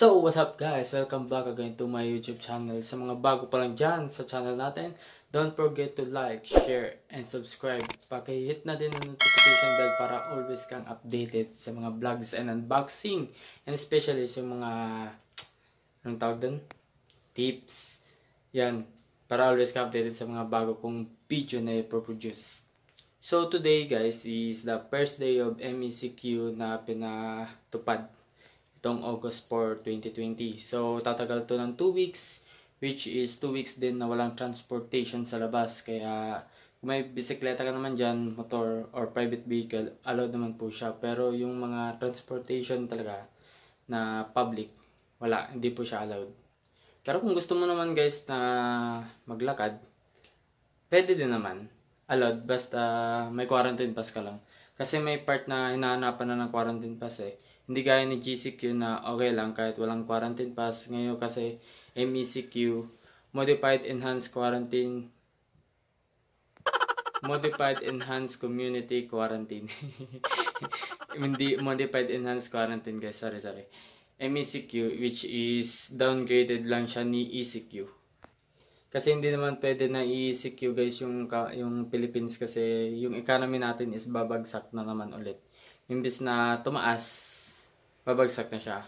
So, what's up guys? Welcome back again to my YouTube channel. Sa mga bago pa lang dyan sa channel natin, don't forget to like, share, and subscribe. Pakihit na din ang notification bell para always kang updated sa mga vlogs and unboxing. And especially sa mga, anong tawag dun? Tips. Yan. Para always ka updated sa mga bago kong video na i-produce. So, today guys is the first day of MECQ na pinatupad itong August 4, 2020. So, tatagal to ng 2 weeks, which is 2 weeks din na walang transportation sa labas. Kaya, kung may bisikleta ka naman dyan, motor or private vehicle, allowed naman po siya. Pero yung mga transportation talaga na public, wala, hindi po siya allowed. Pero kung gusto mo naman guys na maglakad, pwede din naman. Allowed, basta may quarantine pass ka lang. Kasi may part na hinahanapan na ng quarantine pass eh. Hindi gaya ni GCQ na okay lang kahit walang quarantine pass. Ngayon kasi MECQ, Modified Enhanced Quarantine, Modified Enhanced Community Quarantine. Hindi, Modified Enhanced Quarantine guys, sorry, sorry. MECQ which is downgraded lang siya ni ECQ. Kasi hindi naman pwede na ECQ guys yung yung Philippines kasi yung economy natin is babagsak na naman ulit. Imbis na tumaas, babagsak na siya.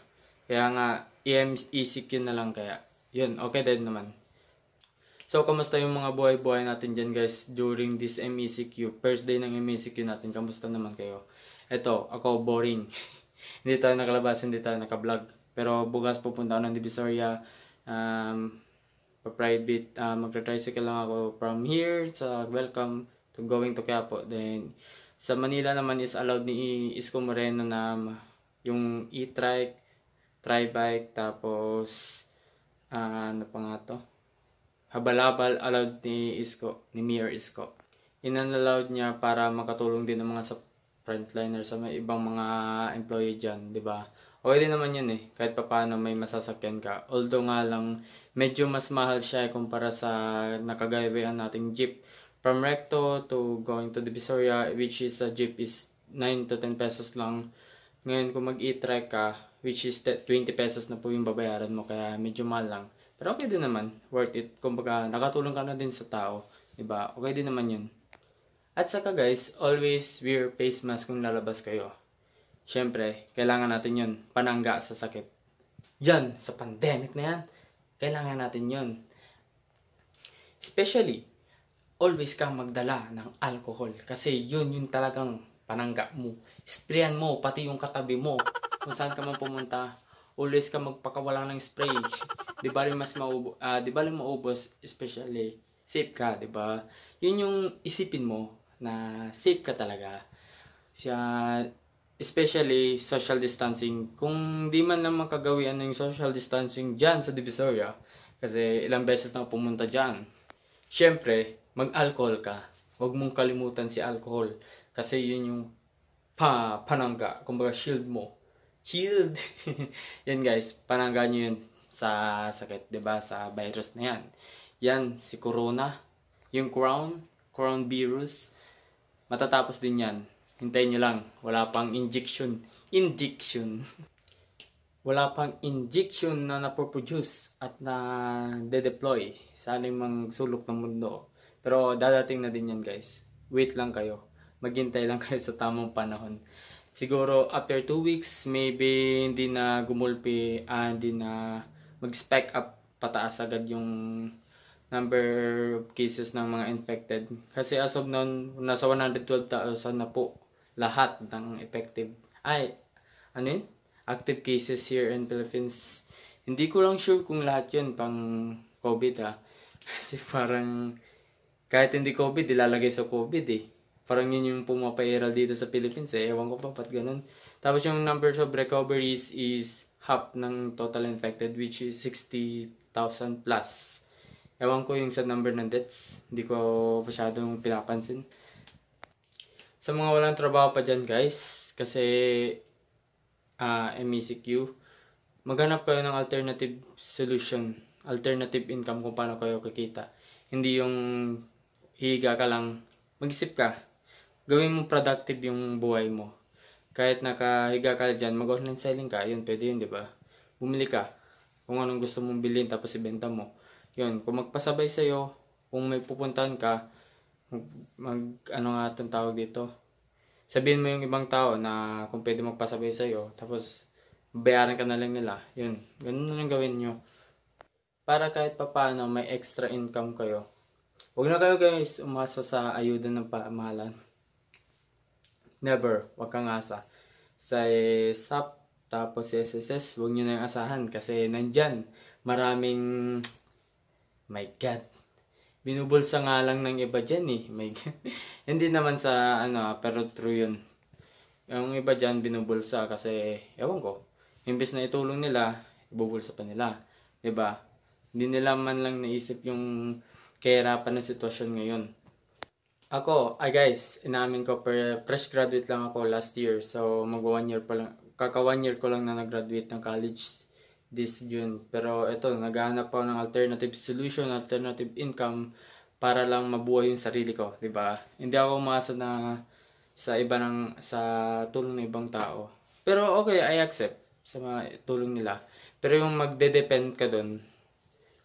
Kaya nga, EMECQ na lang kaya. Yun, okay din naman. So, kamusta yung mga buhay-buhay natin dyan guys during this MECQ? First day ng MECQ natin, kamusta naman kayo? Eto, ako boring. hindi tayo nakalabas, hindi tayo nakablog. Pero bukas pupunta ako ng Divisoria. Um, pa-private, uh, magta-tricycle lang ako from here sa welcome to going to Quiapo. Then, sa Manila naman is allowed ni Isko Moreno na yung e-trike, tri-bike, tapos uh, ano pa nga to? Habalabal allowed ni Isko, ni Mayor Isko. Inallowed niya para makatulong din ng mga sa frontliner sa may ibang mga employee diyan, di ba? Okay din naman yun eh, kahit papaano may masasakyan ka. Although nga lang, medyo mas mahal siya kumpara sa nakagaywayan nating jeep. From Recto to going to Divisoria, which is a jeep is 9 to 10 pesos lang ngayon kung mag-e-try ka, which is 20 pesos na po yung babayaran mo kaya medyo mahal lang. Pero okay din naman, worth it. Kumbaga nakatulong ka na din sa tao, 'di ba? Okay din naman 'yun. At saka guys, always wear face mask kung lalabas kayo. Siyempre, kailangan natin 'yun, panangga sa sakit. Yan, sa pandemic na 'yan. Kailangan natin 'yun. Especially, always kang magdala ng alcohol kasi yun yung talagang pananggap mo, sprayan mo, pati yung katabi mo, kung saan ka man pumunta, always ka magpakawala ng spray. Di ba rin mas maubos, uh, ah, di ba rin maubos, especially, safe ka, di ba? Yun yung isipin mo, na safe ka talaga. Siya, especially social distancing. Kung di man lang makagawian ng social distancing dyan sa Divisoria, kasi ilang beses na pumunta dyan, syempre, mag-alcohol ka. Huwag mong kalimutan si alcohol. Kasi yun yung pa, panangga, kumbaga shield mo. Shield! yan guys, panangga nyo yun sa sakit, ba diba? Sa virus na yan. Yan, si Corona. Yung crown, crown virus. Matatapos din yan. Hintayin nyo lang. Wala pang injection. Injection. wala pang injection na napoproduce at na de-deploy sa anumang sulok ng mundo. Pero dadating na din yan guys. Wait lang kayo maghintay lang kayo sa tamang panahon. Siguro after 2 weeks, maybe hindi na gumulpi, and ah, hindi na mag-spike up pataas agad yung number of cases ng mga infected. Kasi as of noon, nasa 112,000 na po lahat ng effective. Ay, ano yun? Active cases here in Philippines. Hindi ko lang sure kung lahat yun pang COVID ah. Kasi parang kahit hindi COVID, ilalagay sa COVID eh. Parang yun yung pumapairal dito sa Philippines eh. Ewan ko pa ba't ganun. Tapos yung numbers of recoveries is half ng total infected which is 60,000 plus. Ewan ko yung sa number ng deaths. Hindi ko masyadong pinapansin. Sa mga walang trabaho pa dyan guys, kasi uh, ah, MECQ, maghanap kayo ng alternative solution, alternative income kung paano kayo kikita. Hindi yung higa ka lang, mag-isip ka, gawin mo productive yung buhay mo. Kahit nakahiga ka dyan, mag-online selling ka, yun, pwede yun, di ba? Bumili ka, kung anong gusto mong bilhin, tapos ibenta mo. Yun, kung magpasabay sa'yo, kung may pupuntahan ka, mag, ano nga itong tawag dito, sabihin mo yung ibang tao na kung pwede magpasabay sa'yo, tapos bayaran ka na lang nila. Yun, ganun na lang gawin nyo. Para kahit papano, may extra income kayo. Huwag na kayo guys umasa sa ayuda ng pamahalan never, wag kang asa. Sa e SAP, tapos sa SSS, wag nyo na yung asahan kasi nandyan, maraming, my God, binubulsa nga lang ng iba dyan eh. My God. Hindi naman sa ano, pero true yun. Yung iba dyan binubulsa kasi, ewan ko, imbes na itulong nila, ibubulsa pa nila. ba diba? Hindi nila man lang naisip yung kahirapan ng sitwasyon ngayon. Ako, ay guys, inamin ko, per, fresh graduate lang ako last year. So, mag one year pa lang. Kaka one year ko lang na nag-graduate ng college this June. Pero ito, naghahanap pa ng alternative solution, alternative income para lang mabuhay yung sarili ko, di ba? Hindi ako umasa na sa iba ng sa tulong ng ibang tao. Pero okay, I accept sa mga tulong nila. Pero yung magde-depend ka doon,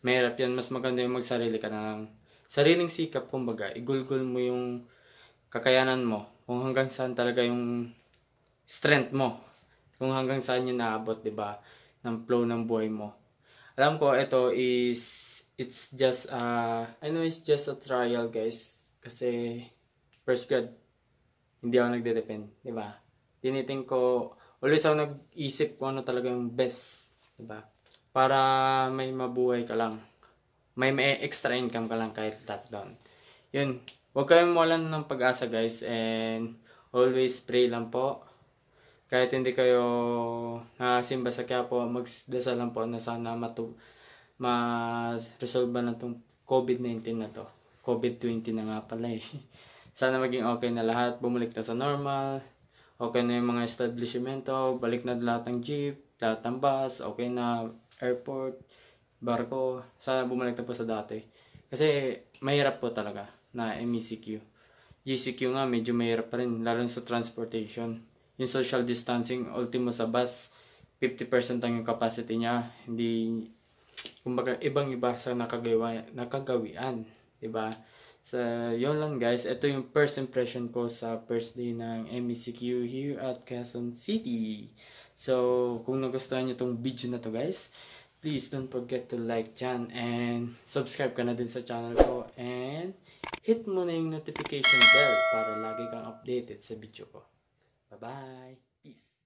mahirap yan. Mas maganda yung magsarili ka na lang sariling sikap, kumbaga, igulgol mo yung kakayanan mo, kung hanggang saan talaga yung strength mo, kung hanggang saan yung naabot, di ba, ng flow ng buhay mo. Alam ko, ito is, it's just, uh, I know it's just a trial, guys, kasi first grade, hindi ako nagde-depend, di ba? Tiniting ko, always ako nag-isip kung ano talaga yung best, di ba? Para may mabuhay ka lang may, may extra income ka lang kahit lockdown. Yun, huwag kayong mawalan ng pag-asa guys and always pray lang po. Kahit hindi kayo nakasimba sa kaya po, magdasal lang po na sana matu ma-resolve na itong COVID-19 na to. COVID-20 na nga pala eh. Sana maging okay na lahat, bumalik na sa normal, okay na yung mga establishmento, balik na lahat ng jeep, lahat ng bus, okay na airport, barko, sana bumalik na po sa dati. Kasi mahirap po talaga na MECQ. GCQ nga medyo mahirap pa rin, lalo sa transportation. Yung social distancing, ultimo sa bus, 50% ang yung capacity niya. Hindi, kumbaga, ibang iba sa nakagawa, nakagawian. ba diba? So, yun lang guys. Ito yung first impression ko sa first day ng MECQ here at Quezon City. So, kung nagustuhan nyo tong video na to guys, please don't forget to like dyan and subscribe ka na din sa channel ko and hit mo na yung notification bell para lagi kang updated sa video ko. Bye-bye! Peace!